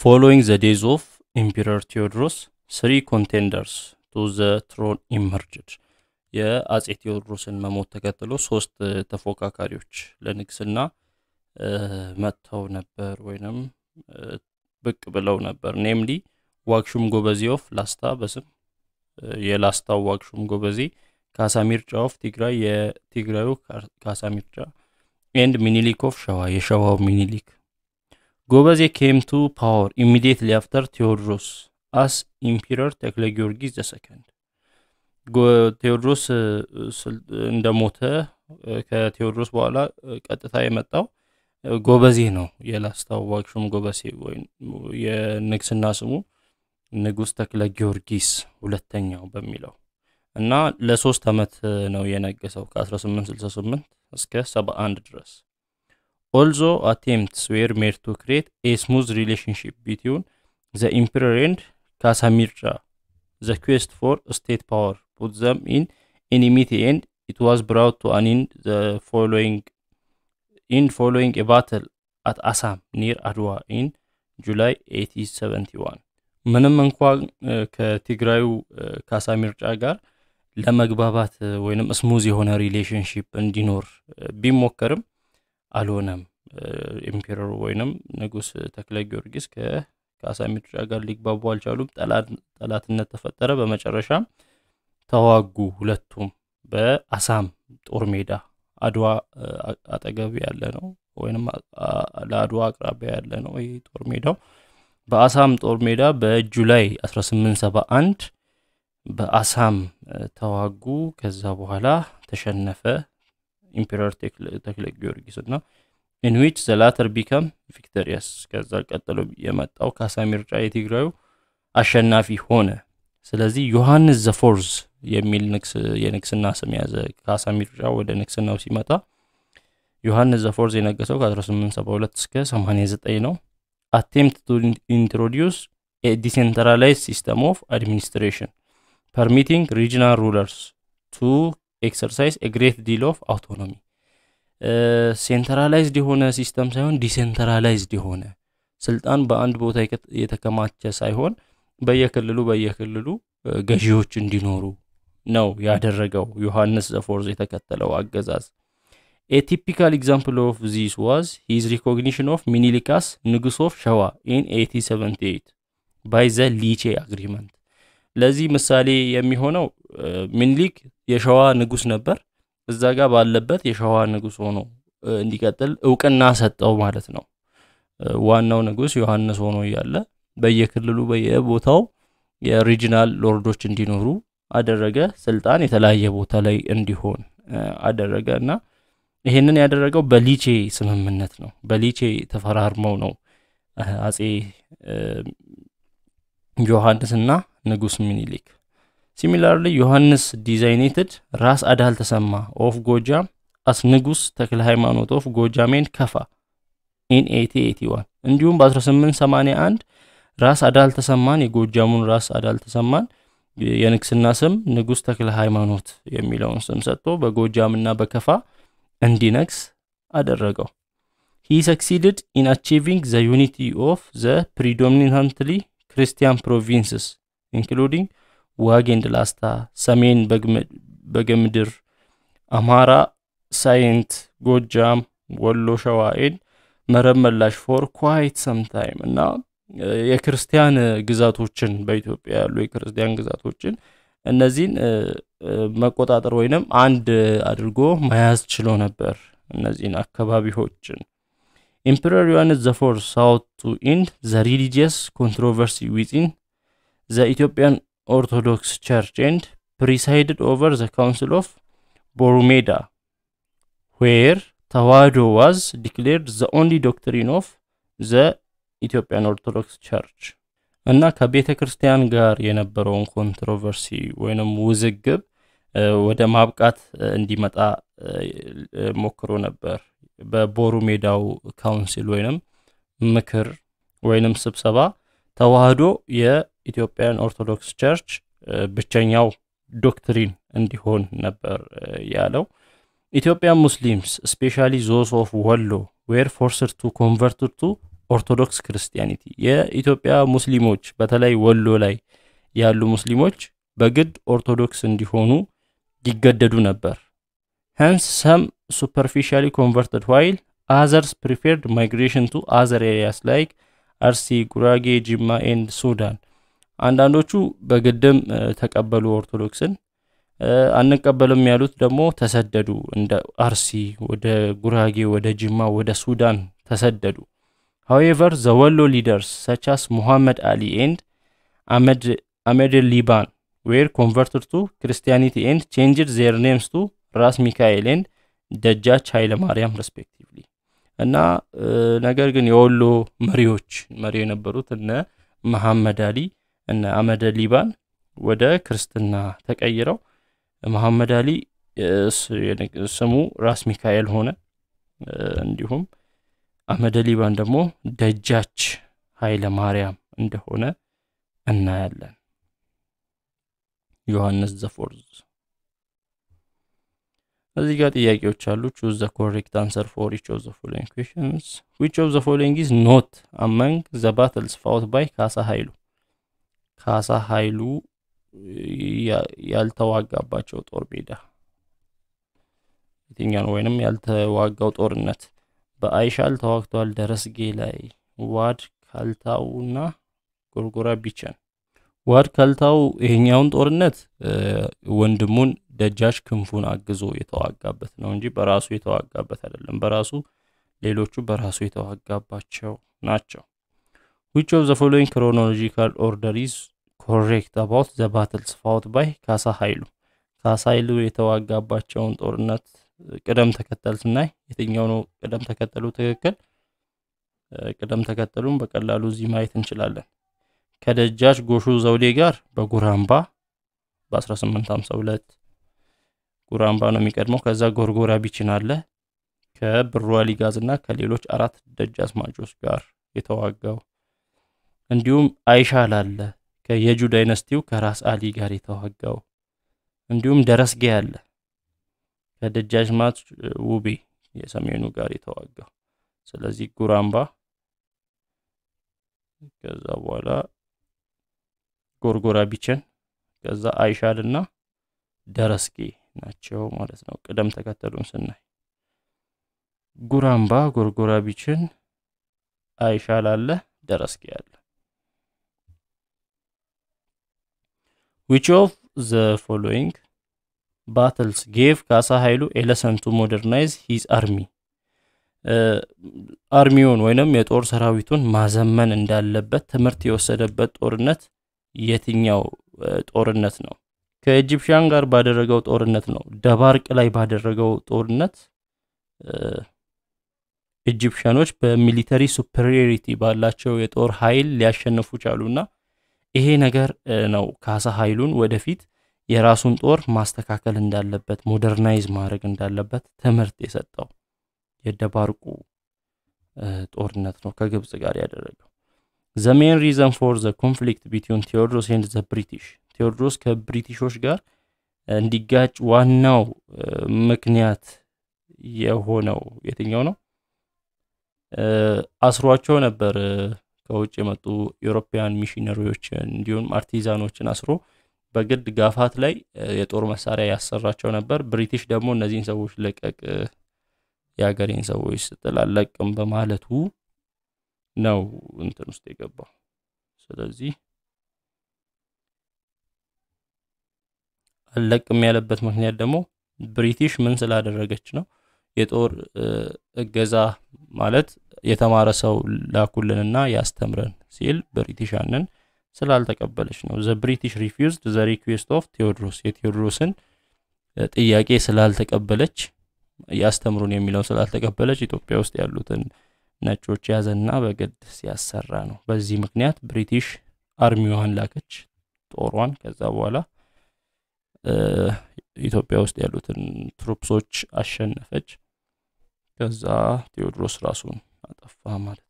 Following the death of Emperor Theodorus, three contenders to the throne emerged. የአጼ ቴዎድሮስን መሞት ተከትሎ ሶስት uh, ተፎካካሪዎች ለንግስና uh, መጥተው ነበር ወይንም uh, ብቅ ብለው ነበር። ኔምሊ ዋግሹም ጎበዜ ኦፍ ላስታ በስም የላስታው ዋግሹም ጎበዜ፣ ካሳሚርጫ ኦፍ ትግራይ የትግራዩ ካሳሚርጫ ኤንድ ሚኒሊክ ኦፍ ሸዋ የሸዋው ሚኒሊክ ጎበዝ ኬም ቱ ፓወር ኢሚዲየትሊ አፍተር ቴዎድሮስ አስ ኢምፒረር ተክለ ጊዮርጊስ ዘሰከንድ ቴዎድሮስ እንደሞተ ከቴዎድሮስ በኋላ ቀጥታ የመጣው ጎበዜ ነው የላስታው ዋግሹም ጎበዜ ወይም የንግስና ስሙ ንጉስ ተክለ ጊዮርጊስ ሁለተኛው በሚለው እና ለሶስት ዓመት ነው የነገሰው ከ1868 እስከ 71 ድረስ also attempts were made to create a smooth relationship between the emperor and Casamirca. The quest for state power put them in enmity and it was brought to an end the following in following a battle at Assam near Adwa in July 1871 ምንም እንኳን ከትግራዩ ካሳሚርጫ ጋር ለመግባባት ወይንም ስሙዝ የሆነ ሪሌሽንሽፕ እንዲኖር ቢሞከርም አልሆነም። ኢምፔረሩ ወይንም ንጉስ ተክለ ጊዮርጊስ ከካሳ ሚድጫ ጋር ሊግባቡ አልቻሉም። ጠላትነት ተፈጠረ። በመጨረሻም ተዋጉ። ሁለቱም በአሳም ጦር ሜዳ አድዋ አጠገብ ያለ ነው፣ ወይም ለአድዋ አቅራቢያ ያለ ነው። ይህ ጦር ሜዳው በአሳም ጦር ሜዳ በጁላይ 1871 በአሳም ተዋጉ። ከዛ በኋላ ተሸነፈ። ኢምፔሪየር ተክለ ጊዮርጊስ እና ኢንዊች ዘላተር ቢከም ቪክቶሪያስ ከዛ ቀጥሎ የመጣው ካሳሚርጫ የትግራዩ አሸናፊ ሆነ። ስለዚህ ዮሐንስ ዘፎርዝ የሚል የንግስና ስም ያዘ። ካሳሚርጫ ወደ ንግስናው ሲመጣ ዮሐንስ ዘፎርዝ የነገሰው ከ1872 እስከ 89 ነው። አቴምፕት ቱ ኢንትሮዲዩስ ኤ ዲሴንትራላይዝ ሲስተም ኦፍ አድሚኒስትሬሽን ፐርሚቲንግ ሪጂናል ሩለርስ ቱ ኤክሰርሳይዝ ግሬት ዲል ኦፍ አውቶኖሚ ሴንትራላይዝድ የሆነ ሲስተም ሳይሆን ዲሴንትራላይዝድ የሆነ ስልጣን በአንድ ቦታ የተከማቸ ሳይሆን በየክልሉ በየክልሉ uh, ገዢዎች እንዲኖሩ ነው ያደረገው ዮሐንስ ዘፎርዝ የተከተለው አገዛዝ ኤቲፒካል ኤግዛምፕል ኦፍ ዚስ ዋዝ ሂዝ ሪኮግኒሽን ኦፍ ሚኒሊካስ ንጉስ ኦፍ ሸዋ ኢን 1878 ባይ ዘ ሊቼ አግሪመንት ለዚህ ምሳሌ የሚሆነው ሚኒሊክ uh, የሸዋ ንጉስ ነበር። እዛ ጋር ባለበት የሸዋ ንጉስ ሆኖ እንዲቀጥል እውቅና ሰጠው ማለት ነው። ዋናው ንጉስ ዮሐንስ ሆኖ እያለ በየክልሉ በየቦታው የሪጅናል ሎርዶች እንዲኖሩ አደረገ። ስልጣን የተለያየ ቦታ ላይ እንዲሆን አደረገ እና ይሄንን ያደረገው በሊቼ ስምምነት ነው። በሊቼ ተፈራርመው ነው አጼ እና ንጉስ ምኒልክ ሲሚላርሊ ዮሐንስ ዲዛይኔትድ ራስ አዳል ተሰማ ኦፍ ጎጃም አስ ንጉስ ተክለ ሃይማኖት ኦፍ ጎጃሜን ከፋ ኢን 1881 እንዲሁም በ1881 ራስ አዳል ተሰማን የጎጃሙን ራስ አዳል ተሰማን የንግስና ስም ንጉስ ተክለ ሃይማኖት የሚለውን ስም ሰጥቶ በጎጃምና በከፋ እንዲነግስ አደረገው። ሂ ሰክሲድድ ኢን አቺቪንግ ዘ ዩኒቲ ኦፍ ዘ ፕሪዶሚናንትሊ ክርስቲያን ፕሮቪንስስ ኢንክሉዲንግ ዋጌንድ ላስታ፣ ሰሜን በገምድር አማራ ሳይንት፣ ጎጃም፣ ወሎ ሸዋኤን መረብ መላሽ ፎር ኳይት ሰምታይም እና የክርስቲያን ግዛቶችን በኢትዮጵያ ያሉ የክርስቲያን ግዛቶችን እነዚህን መቆጣጠር ወይንም አንድ አድርጎ መያዝ ችሎ ነበር። እነዚህን አካባቢዎችን ኢምፐረር ዮሐንስ ሳውት ቱ ኢንድ ዘ ሪሊጂየስ ኮንትሮቨርሲ ዊዝን ዘ ኢትዮጵያን Orthodox Church and presided over the Council of Boromeda, where Tawado was declared the only doctrine of the Ethiopian Orthodox Church. እና ከቤተ ክርስቲያን ጋር የነበረውን ኮንትሮቨርሲ ወይንም ውዝግብ ወደ ማብቃት እንዲመጣ ሞክሮ ነበር። በቦሩ ሜዳው ካውንሲል ወይንም ምክር ወይንም ስብሰባ ተዋህዶ ኢትዮጵያን ኦርቶዶክስ ቸርች ብቸኛው ዶክትሪን እንዲሆን ነበር ያለው። ኢትዮጵያን ሙስሊምስ ስፔሻሊ ዞስ ኦፍ ወሎ ዌር ፎርስድ ቱ ኮንቨርትድ ቱ ኦርቶዶክስ ክርስቲያኒቲ የኢትዮጵያ ሙስሊሞች በተለይ ወሎ ላይ ያሉ ሙስሊሞች በግድ ኦርቶዶክስ እንዲሆኑ ይገደዱ ነበር። ሄንስ ሰም ሱፐርፊሻሊ ኮንቨርትድ ዋይል አዘርስ ፕሪፌርድ ማይግሬሽን ቱ አዘር ኤሪያስ ላይክ አርሲ፣ ጉራጌ፣ ጅማ ኤንድ ሱዳን አንዳንዶቹ በግድም ተቀበሉ ኦርቶዶክስን። አንቀበልም ያሉት ደግሞ ተሰደዱ። እንደ አርሲ፣ ወደ ጉራጌ፣ ወደ ጅማ፣ ወደ ሱዳን ተሰደዱ። ሀዌቨር ዘ ወሎ ሊደርስ ሰቻስ ሙሐመድ አሊ ኤንድ አመድ ሊባን ዌር ኮንቨርትድ ቱ ክርስቲያኒቲ ኤንድ ቼንጅድ ዜር ኔምስ ቱ ራስ ሚካኤል ኤንድ ደጃች ኃይለማርያም ሬስፔክቲቭሊ እና ነገር ግን የወሎ መሪዎች መሪ የነበሩት እነ መሐመድ አሊ እነ አመደ ሊባን ወደ ክርስትና ተቀይረው መሐመድ አሊ ስሙ ራስ ሚካኤል ሆነ። እንዲሁም አመደ ሊባን ደግሞ ደጃች ኃይለ ማርያም እንደሆነ እናያለን። ዮሐንስ ዘፎርዝ እዚህ ጋር ጥያቄዎች አሉ። ቹዝ ዘ ኮሬክት አንሰር ፎር ኢች ኦፍ ዘ ፎሎዊንግ ኩዌሽንስ ዊች ኦፍ ዘ ፎሎዊንግ ኢዝ ኖት አመንግ ዘ ባትልስ ፋውት ባይ ካሳ ኃይሉ ካሳ ኃይሉ ያልተዋጋባቸው ጦር ሜዳ የትኛው ወይንም ያልተዋጋው ጦርነት በአይሻል ተዋግተዋል። ደረስጌ ላይ ዋድ ካልታውና ጎርጎራ ቢቸን። ዋድ ካልታው ይሄኛውን ጦርነት ወንድሙን ደጃች ክንፉን አግዞ የተዋጋበት ነው እንጂ በራሱ የተዋጋበት አይደለም። በራሱ ሌሎቹ በራሱ የተዋጋባቸው ናቸው። which of the following chronological order is correct about the battles fought by ካሳ ኃይሉ? ካሳ ኃይሉ የተዋጋባቸውን ጦርነት uh, ቅደም ተከተል ስናይ የትኛው ነው ቅደም ተከተሉ ትክክል? Uh, ቅደም ተከተሉም በቀላሉ እዚህ ማየት እንችላለን። ከደጃች ጎሹ ዘውዴ ጋር በጉራምባ በ1852 ጉራምባ ነው የሚቀድመው። ከዛ ጎርጎራ ቢችን አለ። ከብሩ አሊ እና ከሌሎች አራት ደጃዝማቾች ጋር የተዋጋው እንዲሁም አይሻል አለ የጁ ዳይነስቲው ከራስ አሊ ጋር የተዋጋው እንዲሁም ደረስጌ አለ ማት ውቤ የሰሜኑ ጋር የተዋጋው ስለዚህ ጉራምባ ከዛ በኋላ ጎርጎራ ቢቸን ከዛ አይሻል እና ደረስጌ ናቸው ማለት ነው። ቅደም ተከተሉን ስናይ ጉራምባ፣ ጎርጎራ ቢችን፣ አይሻል አለ፣ ደረስጌ አለ። which of the following battles gave ካሳ ኃይሉ a lesson to modernize his አርሚውን ወይንም የጦር ሰራዊቱን ማዘመን እንዳለበት ትምህርት የወሰደበት ጦርነት የትኛው ጦርነት ነው? ከኢጂፕሽያን ጋር ባደረገው ጦርነት ነው። ደባርቅ ላይ ባደረገው ጦርነት ኢጂፕሽያኖች በሚሊተሪ ሱፐሪዮሪቲ ባላቸው የጦር ኃይል ሊያሸንፉ ቻሉና ይሄ ነገር ነው ካሳ ኃይሉን ወደፊት የራሱን ጦር ማስተካከል እንዳለበት ሞደርናይዝ ማድረግ እንዳለበት ትምህርት የሰጠው የደባርቁ ጦርነት ነው ከግብፅ ጋር ያደረገው። ዘ ሜን ሪዘን ፎር ዘ ኮንፍሊክት ቢትዊን ቴዎድሮስ ኤንድ ዘ ብሪቲሽ ቴዎድሮስ ከብሪቲሾች ጋር እንዲጋጭ ዋናው ምክንያት የሆነው የትኛው ነው? አስሯቸው ነበር ከውጭ የመጡ ዩሮፒያን ሚሽነሪዎችን እንዲሁም አርቲዛኖችን አስሮ በግድ ጋፋት ላይ የጦር መሳሪያ ያሰራቸው ነበር። ብሪቲሽ ደግሞ እነዚህን ሰዎች ለቀቅ የሀገሬን ሰዎች ስትል አለቅም በማለቱ ነው እንትን ውስጥ የገባው። ስለዚህ አለቅም ያለበት ምክንያት ደግሞ ብሪቲሽ ምን ስላደረገች ነው? የጦር እገዛ ማለት የተማረ ሰው ላኩልንና ያስተምረን ሲል ብሪቲሻንን ስላልተቀበለች ነው። ዘ ብሪቲሽ ሪፊውዝድ ዘ ሪኩዌስት ኦፍ ቴዎድሮስ የቴዎድሮስን ጥያቄ ስላልተቀበለች ያስተምሩን የሚለው ስላልተቀበለች ኢትዮጵያ ውስጥ ያሉትን ነጮች ያዘና በግድ ሲያሰራ ነው። በዚህ ምክንያት ብሪቲሽ አርሚዋን ላከች፣ ጦሯን። ከዛ በኋላ ኢትዮጵያ ውስጥ ያሉትን ትሩፕሶች አሸነፈች። ከዛ ቴዎድሮስ ራሱን اتقفاها مالت